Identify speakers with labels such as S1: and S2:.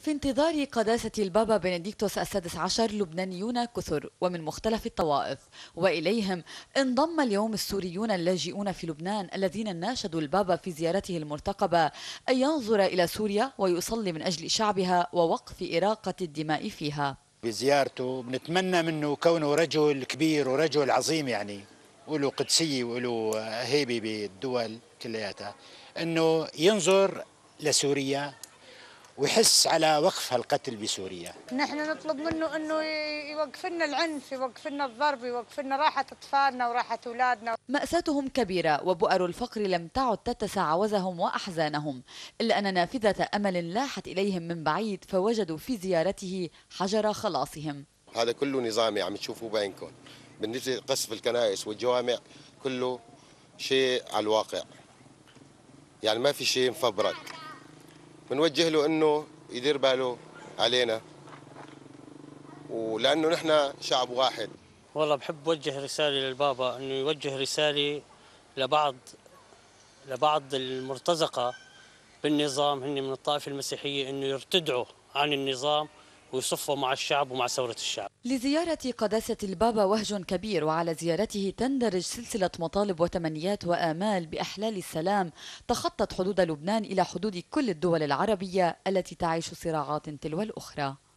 S1: في انتظار قداسة البابا بنديكتوس السادس عشر لبنانيون كثر ومن مختلف الطوائف وإليهم انضم اليوم السوريون اللاجئون في لبنان الذين ناشدوا البابا في زيارته المرتقبة أن ينظر إلى سوريا ويصلي من أجل شعبها ووقف إراقة الدماء فيها
S2: بزيارته بنتمنى منه كونه رجل كبير ورجل عظيم يعني وله قدسية وله هيبة بالدول كلياتها أنه ينظر لسوريا ويحس على وقف هالقتل بسوريا
S1: نحن نطلب منه انه يوقف لنا العنف يوقف لنا الضرب يوقف لنا راحه اطفالنا وراحه اولادنا ماساتهم كبيره وبؤر الفقر لم تعد تتسع عوزهم واحزانهم الا ان نافذه امل لاحت اليهم من بعيد فوجدوا في زيارته حجر خلاصهم
S3: هذا كله نظامي عم تشوفوه بعينكم بالنسبه لقصف الكنائس والجوامع كله شيء على الواقع يعني ما في شيء مفبرك بنوجه له انه يدير باله علينا ولانه نحن شعب واحد
S4: والله بحب وجه رساله للبابا انه يوجه رساله لبعض لبعض المرتزقه بالنظام هن من الطائفه المسيحيه انه يرتدعوا عن النظام ويصفوا مع الشعب ومع ثورة الشعب
S1: لزيارة قداسة البابا وهج كبير وعلى زيارته تندرج سلسلة مطالب وتمنيات وآمال بأحلال السلام تخطت حدود لبنان إلى حدود كل الدول العربية التي تعيش صراعات تلو الأخرى